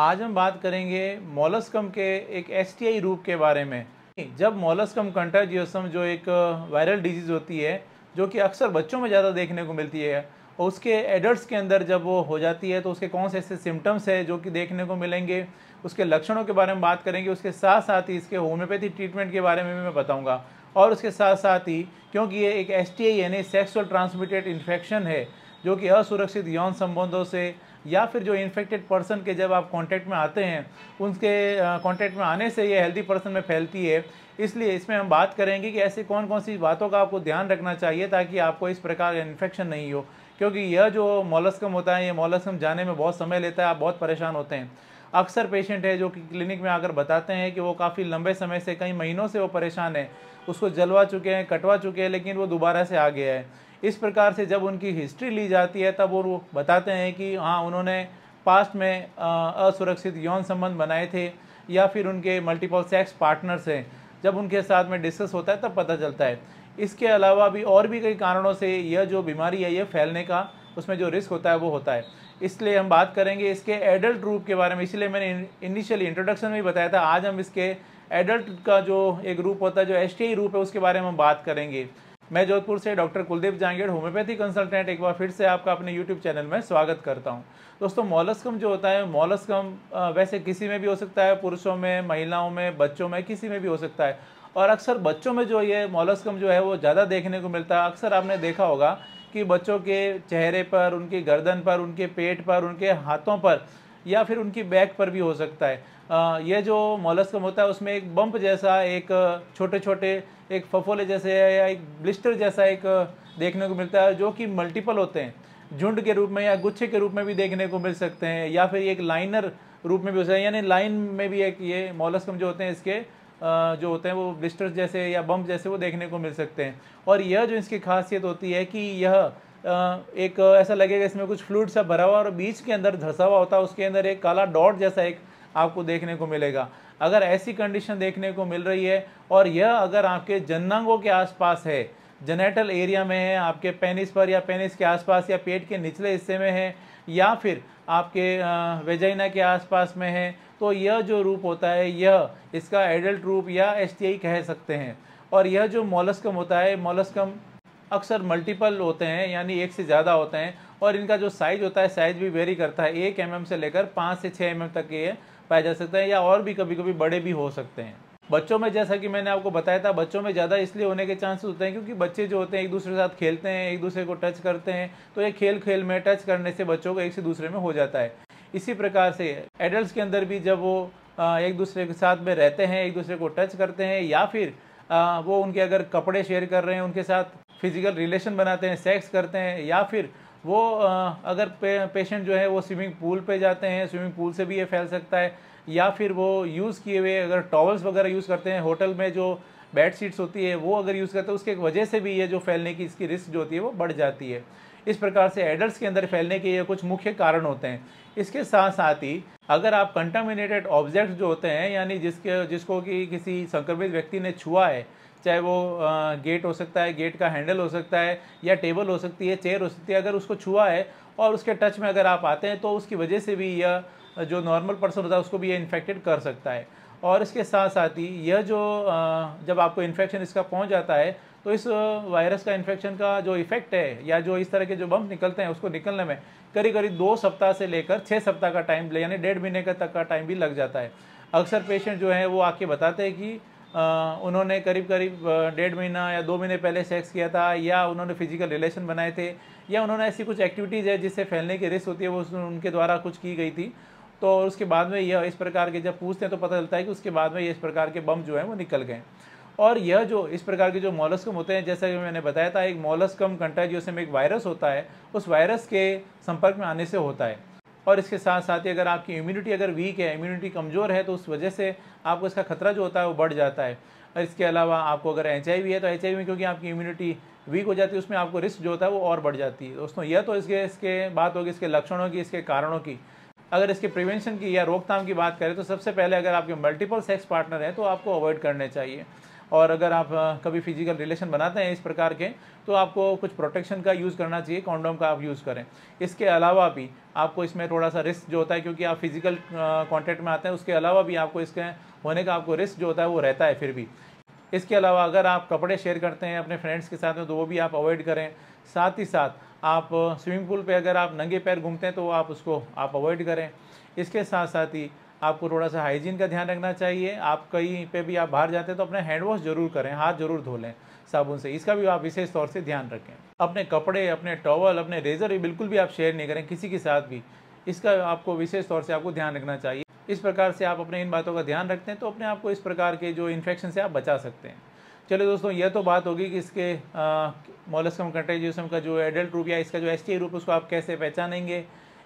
आज हम बात करेंगे मोलस्कम के एक एस रूप के बारे में जब मोलस्कम कंटाजियोसम जो एक वायरल डिजीज़ होती है जो कि अक्सर बच्चों में ज़्यादा देखने को मिलती है और उसके एडल्ट्स के अंदर जब वो हो जाती है तो उसके कौन से ऐसे सिम्टम्स हैं जो कि देखने को मिलेंगे उसके लक्षणों के बारे में बात करेंगे उसके साथ साथ ही इसके होम्योपैथी ट्रीटमेंट के बारे में भी मैं बताऊँगा और उसके साथ साथ ही क्योंकि ये एक एस यानी सेक्सुअल ट्रांसमिटेड इन्फेक्शन है जो कि असुरक्षित यौन संबंधों से या फिर जो इन्फेक्टेड पर्सन के जब आप कांटेक्ट में आते हैं उनके कांटेक्ट में आने से ये हेल्दी पर्सन में फैलती है इसलिए इसमें हम बात करेंगे कि ऐसी कौन कौन सी बातों का आपको ध्यान रखना चाहिए ताकि आपको इस प्रकार का इन्फेक्शन नहीं हो क्योंकि यह जो मोलस्कम होता है ये मोलस्कम जाने में बहुत समय लेता है आप बहुत परेशान होते हैं अक्सर पेशेंट है जो कि क्लिनिक में आकर बताते हैं कि वो काफ़ी लंबे समय से कई महीनों से वो परेशान है उसको जलवा चुके हैं कटवा चुके हैं लेकिन वो दोबारा से आ गया है इस प्रकार से जब उनकी हिस्ट्री ली जाती है तब वो बताते हैं कि हाँ उन्होंने पास्ट में असुरक्षित यौन संबंध बनाए थे या फिर उनके मल्टीपल सेक्स पार्टनर्स हैं जब उनके साथ में डिस्कस होता है तब पता चलता है इसके अलावा भी और भी कई कारणों से यह जो बीमारी है यह फैलने का उसमें जो रिस्क होता है वो होता है इसलिए हम बात करेंगे इसके एडल्ट रूप के बारे में इसलिए मैंने इनिशियली इंट्रोडक्शन में बताया था आज हम इसके एडल्ट का जो एक रूप होता है जो एस रूप है उसके बारे में हम बात करेंगे मैं जोधपुर से doctor Kuldeep Jangid homeopathy consultant एक बार फिर से आपका अपने यूट्यूब चैनल में स्वागत करता हूं दोस्तों मोलस्कम जो होता है मोलस्कम वैसे किसी में भी हो सकता है पुरुषों में महिलाओं में बच्चों में किसी में भी हो सकता है और अक्सर बच्चों में जो ये मोलस्कम जो है वो ज़्यादा देखने को मिलता है अक्सर आपने देखा होगा कि बच्चों के चेहरे पर उनकी गर्दन पर उनके पेट पर उनके हाथों पर या फिर उनकी बैक पर भी हो सकता है आ, ये जो मोलस्कम होता है उसमें एक बम्प जैसा एक छोटे छोटे एक फफोले जैसे या एक ब्लिस्टर जैसा एक देखने को मिलता है जो कि मल्टीपल होते हैं झुंड के रूप में या गुच्छे के रूप में भी देखने को मिल सकते हैं या फिर एक लाइनर रूप में भी हो सकता है यानी लाइन में भी एक ये मोलस्कम जो होते हैं इसके जो होते हैं वो ब्लिस्टर्स जैसे या बम्प जैसे वो देखने को मिल सकते हैं और यह जो इसकी खासियत होती है कि यह एक ऐसा लगेगा इसमें कुछ फ्लूड सा भरा हुआ और बीच के अंदर धसा हुआ होता है उसके अंदर एक काला डॉट जैसा एक आपको देखने को मिलेगा अगर ऐसी कंडीशन देखने को मिल रही है और यह अगर आपके जन्नांगों के आसपास है जेनेटल एरिया में है आपके पेनिस पर या पेनिस के आसपास या पेट के निचले हिस्से में है या फिर आपके वेजाइना के आसपास में है तो यह जो रूप होता है यह इसका एडल्ट रूप या एस कह सकते हैं और यह जो मोलस्कम होता है मोलस्कम अक्सर मल्टीपल होते हैं यानी एक से ज़्यादा होते हैं और इनका जो साइज होता है साइज भी वेरी करता है एक एम mm से लेकर पाँच से छः एम mm तक ये पाए जा सकते हैं या और भी कभी कभी बड़े भी हो सकते हैं बच्चों में जैसा कि मैंने आपको बताया था बच्चों में ज़्यादा इसलिए होने के चांसेस होते हैं क्योंकि बच्चे जो होते हैं एक दूसरे के साथ खेलते हैं एक दूसरे को टच करते हैं तो ये खेल खेल में टच करने से बच्चों को एक से दूसरे में हो जाता है इसी प्रकार से एडल्ट के अंदर भी जब वो एक दूसरे के साथ में रहते हैं एक दूसरे को टच करते हैं या फिर वो उनके अगर कपड़े शेयर कर रहे हैं उनके साथ फिज़िकल रिलेशन बनाते हैं सेक्स करते हैं या फिर वो अगर पे, पेशेंट जो है वो स्विमिंग पूल पे जाते हैं स्विमिंग पूल से भी ये फैल सकता है या फिर वो यूज़ किए हुए अगर टॉवल्स वगैरह यूज़ करते हैं होटल में जो बेड शीट्स होती है वो अगर यूज़ करते हैं उसके वजह से भी ये जो फैलने की इसकी रिस्क जो होती है वो बढ़ जाती है इस प्रकार से एडल्ट के अंदर फैलने के ये कुछ मुख्य कारण होते हैं इसके साथ साथ ही अगर आप कंटामिनेटेड ऑब्जेक्ट जो होते हैं यानी जिसके जिसको कि किसी संक्रमित व्यक्ति ने छुआ है चाहे वो गेट हो सकता है गेट का हैंडल हो सकता है या टेबल हो सकती है चेयर हो सकती है अगर उसको छुआ है और उसके टच में अगर आप आते हैं तो उसकी वजह से भी यह जो नॉर्मल पर्सन होता है उसको भी ये इन्फेक्टेड कर सकता है और इसके साथ साथ ही यह जो जब आपको इन्फेक्शन इसका पहुंच जाता है तो इस वायरस का इन्फेक्शन का जो इफेक्ट है या जो इस तरह के जो बम्प निकलते हैं उसको निकलने में करीब करीब दो सप्ताह से लेकर छः सप्ताह का टाइम यानी डेढ़ महीने का तक का टाइम भी लग जाता है अक्सर पेशेंट जो है वो आके बताते हैं कि उन्होंने करीब करीब डेढ़ महीना या दो महीने पहले सेक्स किया था या उन्होंने फिजिकल रिलेशन बनाए थे या उन्होंने ऐसी कुछ एक्टिविटीज़ है जिससे फैलने की रिस्क होती है वो उनके द्वारा कुछ की गई थी तो उसके बाद में यह इस प्रकार के जब पूछते हैं तो पता चलता है कि उसके बाद में ये इस प्रकार के बम जो हैं वो निकल गए और यह जो इस प्रकार के जो मोलस्कम होते हैं जैसा कि मैंने बताया था एक मोलस्कम कंटाजियोसम एक वायरस होता है उस वायरस के संपर्क में आने से होता है और इसके साथ साथ ही अगर आपकी इम्यूनिटी अगर वीक है इम्यूनिटी कमज़ोर है तो उस वजह से आपको इसका खतरा जो होता है वो बढ़ जाता है और इसके अलावा आपको अगर एच है तो एच में क्योंकि आपकी इम्यूनिटी वीक हो जाती है उसमें आपको रिस्क जो होता है वो और बढ़ जाती है दोस्तों यह तो इसके इसके बात होगी इसके लक्षणों की इसके कारणों की अगर इसके प्रिवेंशन की या रोकथाम की बात करें तो सबसे पहले अगर आपके मल्टीपल सेक्स पार्टनर हैं तो आपको अवॉइड करने चाहिए और अगर आप कभी फिजिकल रिलेशन बनाते हैं इस प्रकार के तो आपको कुछ प्रोटेक्शन का यूज़ करना चाहिए कॉन्डोम का आप यूज़ करें इसके अलावा भी आपको इसमें थोड़ा सा रिस्क जो होता है क्योंकि आप फिजिकल कॉन्टैक्ट में आते हैं उसके अलावा भी आपको इसके होने का आपको रिस्क जो होता है वो रहता है फिर भी इसके अलावा अगर आप कपड़े शेयर करते हैं अपने फ्रेंड्स के साथ में तो वो भी आप अवॉइड करें साथ ही साथ आप स्विमिंग पूल पे अगर आप नंगे पैर घूमते हैं तो आप उसको आप अवॉइड करें इसके साथ साथ ही आपको थोड़ा सा हाइजीन का ध्यान रखना चाहिए आप कहीं पे भी आप बाहर जाते हैं तो अपना हैंड वॉश जरूर करें हाथ जरूर धो लें साबुन से इसका भी आप विशेष तौर से ध्यान रखें अपने कपड़े अपने टॉवल अपने रेजर भी बिल्कुल भी आप शेयर नहीं करें किसी के साथ भी इसका आपको विशेष तौर से आपको ध्यान रखना चाहिए इस प्रकार से आप अपने इन बातों का ध्यान रखते हैं तो अपने आप को इस प्रकार के जो इन्फेक्शन से आप बचा सकते हैं चलिए दोस्तों यह तो बात होगी कि इसके मोलस्कम कंटेजियसम का जो एडल्ट रूप या इसका जो एस टी रूप उसको आप कैसे पहचानेंगे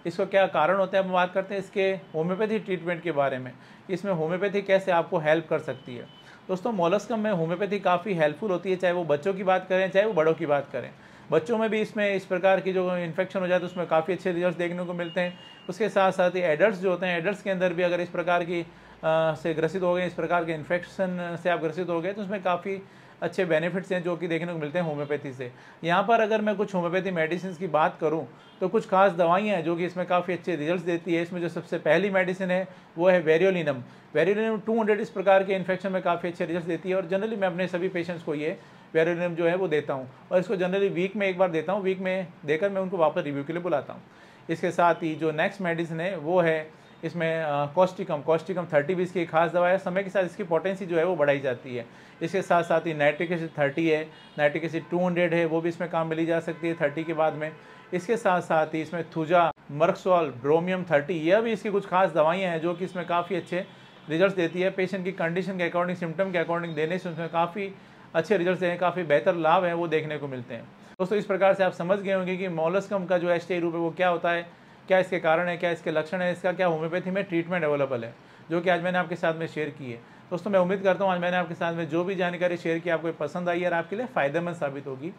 इसका क्या कारण होता है हम बात करते हैं इसके होम्योपैथी ट्रीटमेंट के बारे में इसमें होम्योपैथी कैसे आपको हेल्प कर सकती है दोस्तों मोलस्कम में होम्योपैथी काफ़ी हेल्पफुल होती है चाहे वो बच्चों की बात करें चाहे वो बड़ों की बात करें बच्चों में भी इसमें इस प्रकार की जो इन्फेक्शन हो जाए तो उसमें काफ़ी अच्छे रिजल्ट देखने को मिलते हैं उसके साथ साथ ही एडल्ट जो होते हैं एडल्ट के अंदर भी अगर इस प्रकार की आ, से ग्रसित हो गए इस प्रकार के इन्फेक्शन से आप ग्रसित हो गए तो उसमें काफ़ी अच्छे बेनिफिट्स हैं जो कि देखने को मिलते हैं होम्योपैथी से यहाँ पर अगर मैं कुछ होम्योपैथी मेडिसिन की बात करूँ तो कुछ खास दवाइयाँ हैं जो कि इसमें काफ़ी अच्छे रिजल्ट देती है इसमें जो सबसे पहली मेडिसिन है वो है वेरियोलिनम वेरियोलिनम टू इस प्रकार के इन्फेक्शन में काफ़ी अच्छे रिजल्ट देती है और जनरली मैं अपने सभी पेशेंट्स को ये वेरोलिनम जो है वो देता हूँ और इसको जनरली वीक में एक बार देता हूँ वीक में देकर मैं उनको वापस रिव्यू के लिए बुलाता हूँ इसके साथ ही जो नेक्स्ट मेडिसिन है वो है इसमें कॉस्टिकम कॉस्टिकम थर्टी बीस की खास दवा है समय के साथ इसकी पोटेंसी जो है वो बढ़ाई जाती है इसके साथ साथ ही नाइट्रिक एसिड थर्टी है नाइट्रिक एसिड टू हंड्रेड है वो भी इसमें काम मिली जा सकती है थर्टी के बाद में इसके साथ साथ ही इसमें थूजा मर्कसॉल ब्रोमियम थर्टी यह भी इसकी कुछ खास दवाइयाँ हैं जो कि इसमें काफ़ी अच्छे रिजल्ट देती है पेशेंट की कंडीशन के अकॉर्डिंग सिम्टम के अकॉर्डिंग देने से उसमें काफ़ी अच्छे रिजल्ट हैं काफ़ी बेहतर लाभ हैं वो देखने को मिलते हैं दोस्तों इस प्रकार से आप समझ गए होंगे कि मोलस्कम का जो एस्टे रूप है वो क्या होता है क्या इसके कारण है क्या इसके लक्षण है इसका क्या होम्योपैथी में ट्रीटमेंट अवेलेबल है जो कि आज मैंने आपके साथ में शेयर की है दोस्तों मैं उम्मीद करता हूँ आज मैंने आपके साथ में जो भी जानकारी शेयर की आपको पसंद आई और आपके लिए फ़ायदेमंद साबित होगी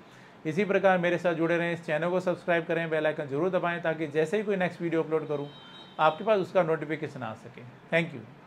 इसी प्रकार मेरे साथ जुड़े रहें इस चैनल को सब्सक्राइब करें बेल आइकन जरूर दबाएं ताकि जैसे ही कोई नेक्स्ट वीडियो अपलोड करूं आपके पास उसका नोटिफिकेशन आ सके थैंक यू